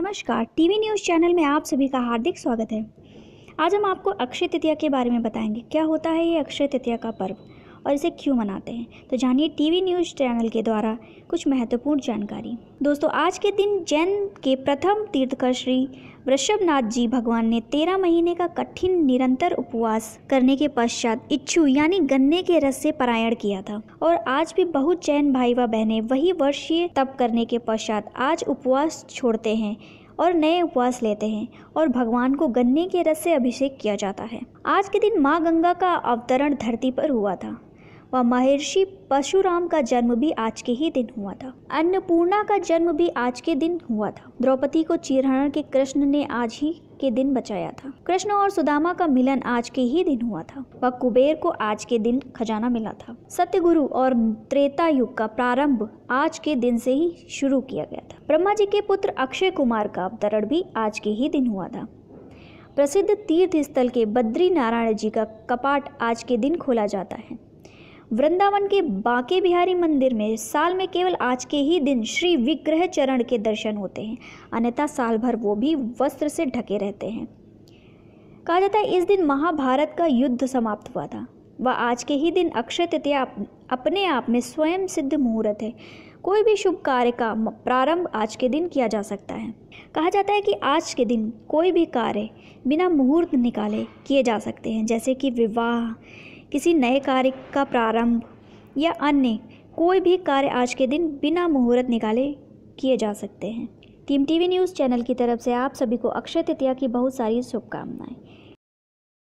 नमस्कार TV news channel में आप सभी का हार्दिक स्वागत है आज हम आपको अक्षय तृतीया के बारे में बताएंगे क्या होता है ये अक्षय तृतीया का पर्व और इसे क्यों मनाते हैं तो जानिए टीवी न्यूज़ चैनल के द्वारा कुछ महत्वपूर्ण जानकारी दोस्तों आज के दिन जैन के प्रथम तीर्थकर श्री वृषभनाथ जी भगवान ने तेरह महीने का कठिन निरंतर उपवास करने के पश्चात इच्छु यानी गन्ने के रस से परायण किया था और आज भी बहुत जैन भाई व बहनें वही वर्षीय तप करने के पश्चात आज उपवास छोड़ते हैं और नए उपवास लेते हैं और भगवान को गन्ने के रस से अभिषेक किया जाता है आज के दिन माँ गंगा का अवतरण धरती पर हुआ था व महर्षि परशुराम का जन्म भी आज के ही दिन हुआ था अन्नपूर्णा का जन्म भी आज के दिन हुआ था द्रौपदी को चिरहरण के कृष्ण ने आज ही के दिन बचाया था कृष्ण और सुदामा का मिलन आज के ही दिन हुआ था व कुबेर को आज के दिन खजाना मिला था सत्य गुरु और त्रेता युग का प्रारंभ आज के दिन से ही शुरू किया गया था ब्रह्मा जी के पुत्र अक्षय कुमार का अवतरण भी आज के ही दिन हुआ था प्रसिद्ध तीर्थ स्थल के बद्री नारायण जी का कपाट आज के दिन खोला जाता है वृंदावन के बांके बिहारी मंदिर में साल में केवल आज के ही दिन श्री विग्रह चरण के दर्शन होते हैं अन्यथा साल भर वो भी वस्त्र से ढके रहते हैं कहा जाता है इस दिन महाभारत का युद्ध समाप्त हुआ था वह आज के ही दिन अक्षय तृतीया अपने आप में स्वयं सिद्ध मुहूर्त है कोई भी शुभ कार्य का प्रारंभ आज के दिन किया जा सकता है कहा जाता है कि आज के दिन कोई भी कार्य बिना मुहूर्त निकाले किए जा सकते हैं जैसे कि विवाह किसी नए कार्य का प्रारंभ या अन्य कोई भी कार्य आज के दिन बिना मुहूर्त निकाले किए जा सकते हैं टीम टीवी न्यूज़ चैनल की तरफ से आप सभी को अक्षय तृतीया की बहुत सारी शुभकामनाएं